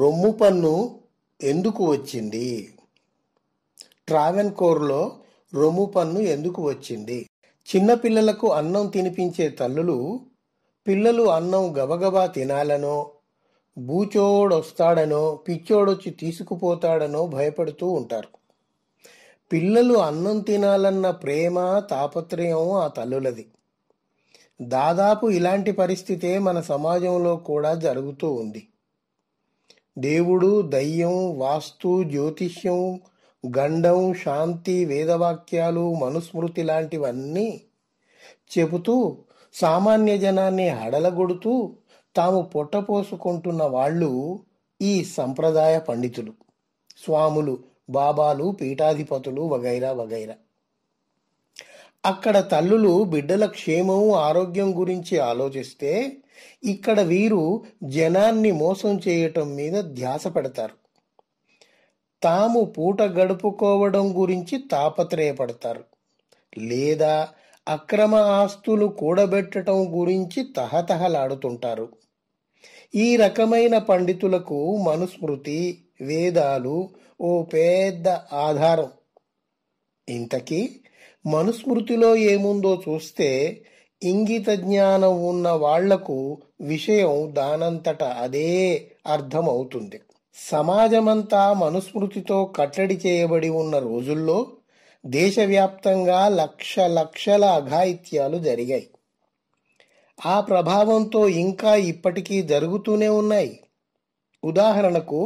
రొమ్ము పన్ను ఎందుకు వచ్చింది కోర్లో రొమ్ము పన్ను ఎందుకు వచ్చింది చిన్నపిల్లలకు అన్నం తినిపించే తల్లులు పిల్లలు అన్నం గబగబా తినాలనో బూచోడొస్తాడనో పిచ్చోడొచ్చి తీసుకుపోతాడనో భయపడుతూ ఉంటారు పిల్లలు అన్నం తినాలన్న ప్రేమ తాపత్రయం ఆ తల్లులది దాదాపు ఇలాంటి పరిస్థితే మన సమాజంలో కూడా జరుగుతూ ఉంది దేవుడు దయ్యం వాస్తు జ్యోతిష్యం గండం శాంతి వేదవాక్యాలు మనుస్మృతి లాంటివన్నీ చెబుతూ సామాన్య జనాన్ని హడలగొడుతూ తాము పొట్టపోసుకుంటున్న వాళ్ళు ఈ సంప్రదాయ పండితులు స్వాములు బాబాలు పీఠాధిపతులు వగైరా వగైరా అక్కడ తల్లులు బిడ్డల క్షేమం ఆరోగ్యం గురించి ఆలోచిస్తే ఇక్కడ వీరు జనాన్ని మోసం చేయటం మీద ధ్యాస పెడతారు తాము పూట గడుపుకోవడం గురించి తాపత్రయపడతారు లేదా అక్రమ ఆస్తులు కూడబెట్టడం గురించి తహతహలాడుతుంటారు ఈ రకమైన పండితులకు మనుస్మృతి వేదాలు ఓ పెద్ద ఆధారం ఇంతకీ మనుస్మృతిలో ఏముందో చూస్తే ఇంగిత జ్ఞానం ఉన్న వాళ్లకు విషయం దానంతట అదే అర్థమవుతుంది సమాజమంతా మనుస్మృతితో కట్టడి చేయబడి ఉన్న రోజుల్లో దేశవ్యాప్తంగా లక్ష లక్షల అఘాయిత్యాలు జరిగాయి ఆ ప్రభావంతో ఇంకా ఇప్పటికీ జరుగుతూనే ఉన్నాయి ఉదాహరణకు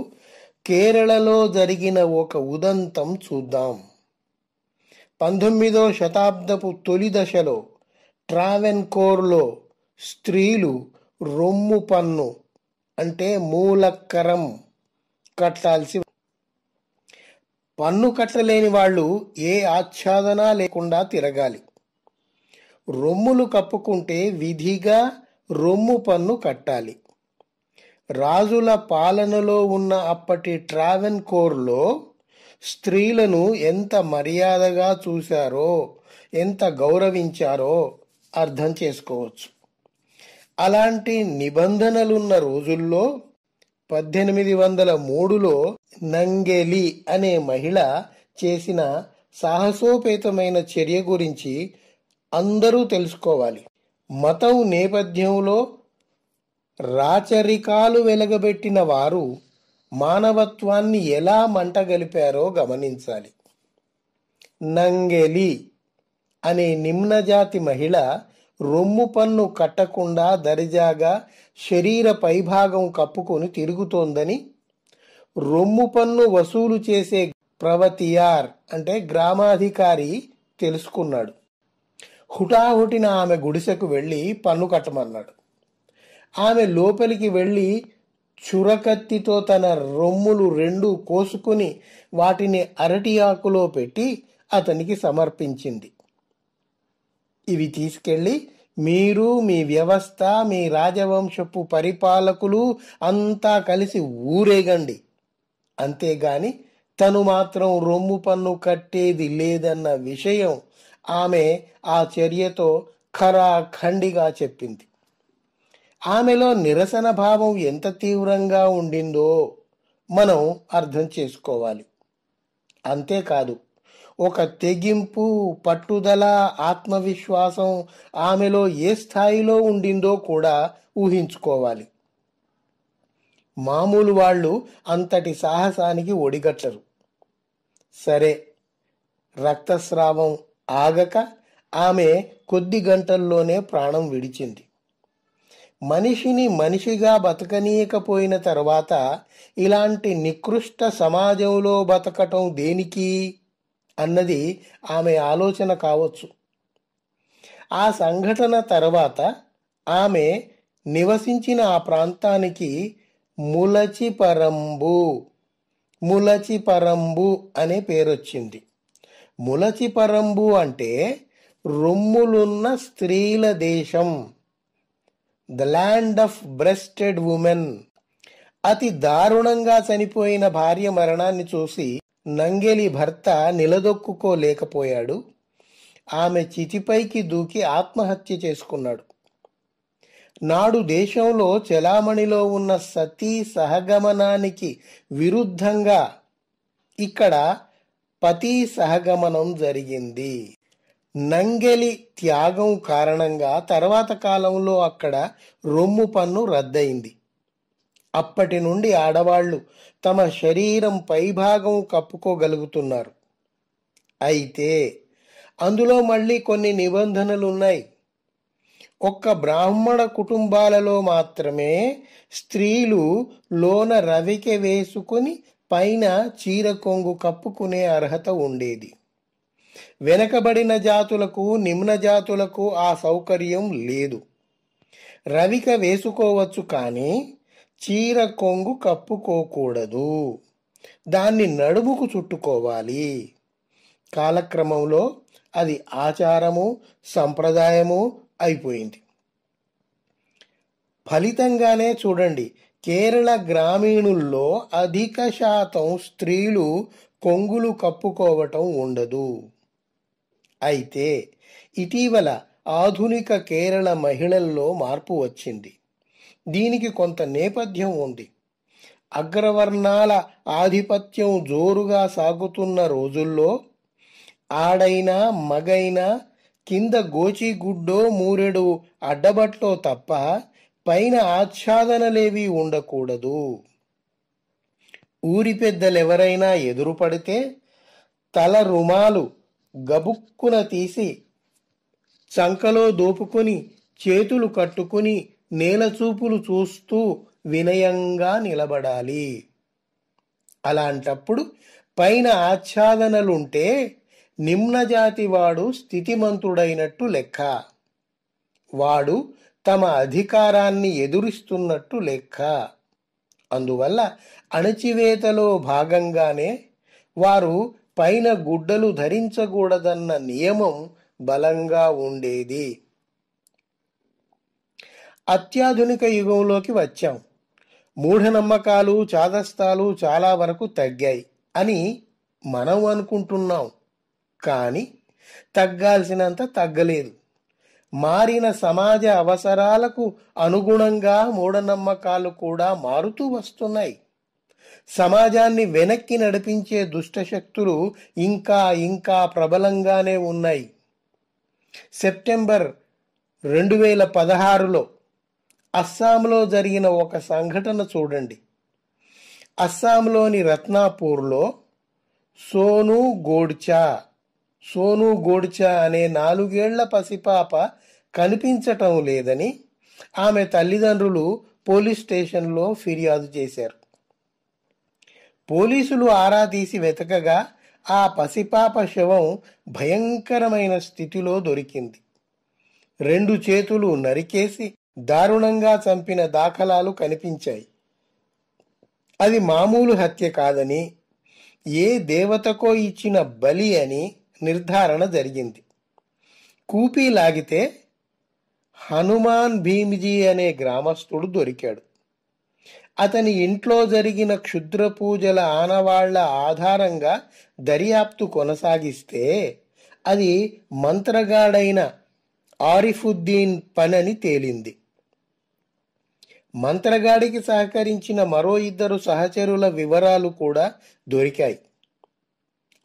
కేరళలో జరిగిన ఒక ఉదంతం చూద్దాం పంతొమ్మిదో శతాబ్దపు తొలి దశలో ట్రావెన్కోర్లో స్త్రీలు రొమ్ము పన్ను అంటే మూలక్కరం కట్టాల్సి పన్ను కట్టలేని వాళ్ళు ఏ ఆచ్ఛాదన లేకుండా తిరగాలి రొమ్ములు కప్పుకుంటే విధిగా రొమ్ము పన్ను కట్టాలి రాజుల పాలనలో ఉన్న అప్పటి ట్రావెన్కోర్లో స్త్రీలను ఎంత మర్యాదగా చూశారో ఎంత గౌరవించారో అర్థం చేసుకోవచ్చు అలాంటి నిబంధనలున్న రోజుల్లో పద్దెనిమిది వందల మూడులో నంగేలి అనే మహిళ చేసిన సాహసోపేతమైన చర్య గురించి అందరూ తెలుసుకోవాలి మతం నేపథ్యంలో రాచరికాలు వెలగబెట్టిన వారు మానవత్వాన్ని ఎలా మంటగలిపారో గమనించాలి నంగెలి అనే నిమ్నజాతి మహిళ రొమ్ము పన్ను కట్టకుండా దరిజాగా శరీర పైభాగం కప్పుకొని తిరుగుతోందని రొమ్ము పన్ను వసూలు చేసే ప్రవతియార్ అంటే గ్రామాధికారి తెలుసుకున్నాడు హుటాహుటిన ఆమె గుడిసెకు వెళ్ళి పన్ను కట్టమన్నాడు ఆమె లోపలికి వెళ్ళి చురకత్తితో తన రొమ్ములు రెండు కోసుకుని వాటిని అరటి ఆకులో పెట్టి అతనికి సమర్పించింది ఇవి తీసుకెళ్ళి మీరు మీ వ్యవస్థ మీ రాజవంశపు పరిపాలకులు అంతా కలిసి ఊరేగండి అంతేగాని తను మాత్రం రొమ్ము పన్ను కట్టేది లేదన్న విషయం ఆమె ఆ చర్యతో ఖరాఖండిగా చెప్పింది ఆమెలో నిరసన భావం ఎంత తీవ్రంగా ఉండిందో మనం అర్థం చేసుకోవాలి అంతేకాదు ఒక తెగింపు పట్టుదల ఆత్మవిశ్వాసం ఆమెలో ఏ స్థాయిలో ఉండిందో కూడా ఊహించుకోవాలి మామూలు వాళ్ళు అంతటి సాహసానికి ఒడిగట్టరు సరే రక్తస్రావం ఆగక ఆమె కొద్ది గంటల్లోనే ప్రాణం విడిచింది మనిషిని మనిషిగా బతకనీయకపోయిన తర్వాత ఇలాంటి నికృష్ట సమాజంలో బతకటం దేనికి అన్నది ఆమె ఆలోచన కావచ్చు ఆ సంఘటన తర్వాత ఆమె నివసించిన ఆ ప్రాంతానికి ములచిపరంబు ములచిపరంబు అనే పేరొచ్చింది ములచిపరంబు అంటే రొమ్ములున్న స్త్రీల దేశం the land of breasted women అతి దారుణంగా చనిపోయిన భార్య మరణాన్ని చూసి నంగేలి భర్త నిలదొక్కుకోలేకపోయాడు ఆమె చితిపైకి దూకి ఆత్మహత్య చేసుకున్నాడు నాడు దేశంలో చెలామణిలో ఉన్న సతీ సహగమనానికి విరుద్ధంగా ఇక్కడ పతి సహగమనం జరిగింది నంగెలి త్యాగం కారణంగా తర్వాత కాలంలో అక్కడ రొమ్ము పన్ను రద్దయింది అప్పటి నుండి ఆడవాళ్లు తమ శరీరం పైభాగం కప్పుకోగలుగుతున్నారు అయితే అందులో మళ్ళీ కొన్ని నిబంధనలు ఉన్నాయి ఒక్క బ్రాహ్మణ కుటుంబాలలో మాత్రమే స్త్రీలు లోన రవికె వేసుకుని పైన చీర కొంగు కప్పుకునే అర్హత ఉండేది వెనకబడిన జాతులకు నిమ్న జాతులకు ఆ సౌకర్యం లేదు రవిక వేసుకోవచ్చు కానీ చీర కొంగు కప్పుకోకూడదు దాన్ని నడుముకు చుట్టుకోవాలి కాలక్రమంలో అది ఆచారము సంప్రదాయము అయిపోయింది ఫలితంగానే చూడండి కేరళ గ్రామీణుల్లో అధిక శాతం స్త్రీలు కొంగులు కప్పుకోవటం ఉండదు అయితే ఇటీవల ఆధునిక కేరళ మహిళల్లో మార్పు వచ్చింది దీనికి కొంత నేపథ్యం ఉంది అగ్రవర్ణాల ఆధిపత్యం జోరుగా సాగుతున్న రోజుల్లో ఆడైనా మగైనా కింద గోచిగుడ్డో మూరెడు అడ్డబట్లో తప్ప పైన ఆచ్ఛాదనలేవి ఉండకూడదు ఊరి పెద్దలెవరైనా ఎదురుపడితే తల రుమాలు గబుక్కున తీసి చంకలో దోపుకొని చేతులు కట్టుకుని నేలచూపులు చూస్తూ వినయంగా నిలబడాలి అలాంటప్పుడు పైన ఆచ్ఛాదనలుంటే నిమ్నజాతి వాడు స్థితిమంతుడైనట్టు లెక్క వాడు తమ అధికారాన్ని ఎదురిస్తున్నట్టు లెక్క అందువల్ల అణచివేతలో భాగంగానే వారు పైన గుడ్డలు ధరించకూడదన్న నియమం బలంగా ఉండేది అత్యాధునిక యుగంలోకి వచ్చాం మూఢనమ్మకాలు చాదస్తాలు చాలా వరకు తగ్గాయి అని మనం అనుకుంటున్నాం కానీ తగ్గాల్సినంత తగ్గలేదు మారిన సమాజ అవసరాలకు అనుగుణంగా మూఢనమ్మకాలు కూడా మారుతూ వస్తున్నాయి సమాజాన్ని వెనక్కి నడిపించే దుష్టశక్తులు ఇంకా ఇంకా ప్రబలంగానే ఉన్నాయి సెప్టెంబర్ రెండు వేల పదహారులో అస్సాంలో జరిగిన ఒక సంఘటన చూడండి అస్సాంలోని రత్నాపూర్లో సోను గోడ్చా సోను గోడ్చా అనే నాలుగేళ్ల పసిపాప కనిపించటం లేదని ఆమె తల్లిదండ్రులు పోలీస్ స్టేషన్లో ఫిర్యాదు చేశారు పోలీసులు ఆరా తీసి వెతకగా ఆ పసిపాప శవం భయంకరమైన స్థితిలో దొరికింది రెండు చేతులు నరికేసి దారుణంగా చంపిన దాఖలాలు కనిపించాయి అది మామూలు హత్య కాదని ఏ దేవతకో ఇచ్చిన బలి అని నిర్ధారణ జరిగింది కూపీ లాగితే హనుమాన్ భీమిజీ అనే గ్రామస్తుడు దొరికాడు అతని ఇంట్లో జరిగిన క్షుద్ర పూజల ఆనవాళ్ల ఆధారంగా దర్యాప్తు కొనసాగిస్తే అది మంత్రగాడైన ఆరిఫుద్దీన్ పనని తేలింది మంత్రగాడికి సహకరించిన మరో ఇద్దరు సహచరుల వివరాలు కూడా దొరికాయి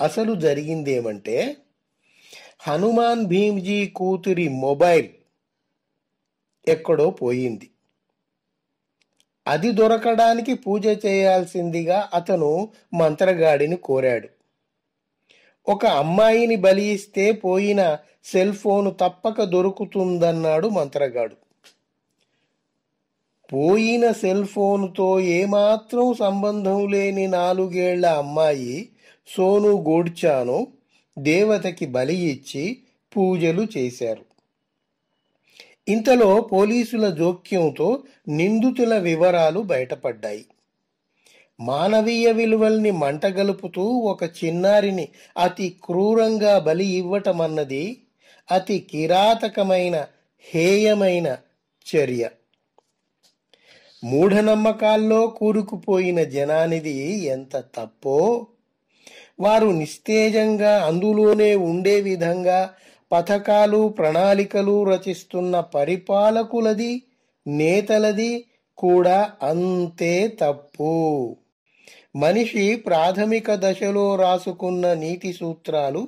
అసలు జరిగిందేమంటే హనుమాన్ భీమ్జీ కూతురి మొబైల్ ఎక్కడో పోయింది అది దొరకడానికి పూజ చేయాల్సిందిగా అతను మంత్రగాడిని కోరాడు ఒక అమ్మాయిని బలి ఇస్తే పోయిన సెల్ ఫోను తప్పక దొరుకుతుందన్నాడు మంత్రగాడు పోయిన సెల్ ఫోన్తో ఏమాత్రం సంబంధం లేని నాలుగేళ్ల అమ్మాయి సోను గోడ్చాను దేవతకి బలి ఇచ్చి పూజలు చేశారు ఇంతలో పోలీసుల జోక్యంతో నిందితుల వివరాలు బయటపడ్డాయి మానవీయ విలువల్ని మంటగలుపుతూ ఒక చిన్నారిని అతి క్రూరంగా బలి ఇవ్వటమన్నది అతి కిరాతకమైన హేయమైన చర్య మూఢనమ్మకాల్లో కూరుకుపోయిన జనానిది ఎంత తప్పో వారు నిస్తేజంగా అందులోనే ఉండే విధంగా పథకాలు ప్రణాళికలు రచిస్తున్న పరిపాలకులది నేతలది కూడా అంతే తప్పు మనిషి ప్రాథమిక దశలో రాసుకున్న నీతి సూత్రాలు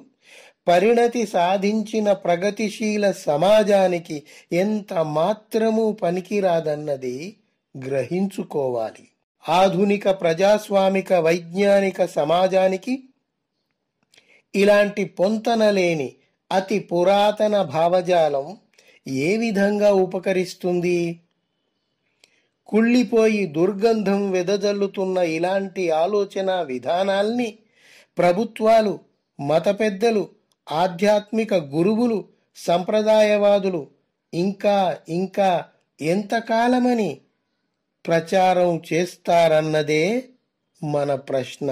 పరిణతి సాధించిన ప్రగతిశీల సమాజానికి ఎంత మాత్రము పనికిరాదన్నది గ్రహించుకోవాలి ఆధునిక ప్రజాస్వామిక వైజ్ఞానిక సమాజానికి ఇలాంటి పొంతనలేని అతి పురాతన భావజాలం ఏ విధంగా ఉపకరిస్తుంది కుళ్ళిపోయి దుర్గంధం వెదజల్లుతున్న ఇలాంటి ఆలోచన విధానాల్ని ప్రభుత్వాలు మత పెద్దలు ఆధ్యాత్మిక గురువులు సంప్రదాయవాదులు ఇంకా ఇంకా ఎంతకాలమని ప్రచారం చేస్తారన్నదే మన ప్రశ్న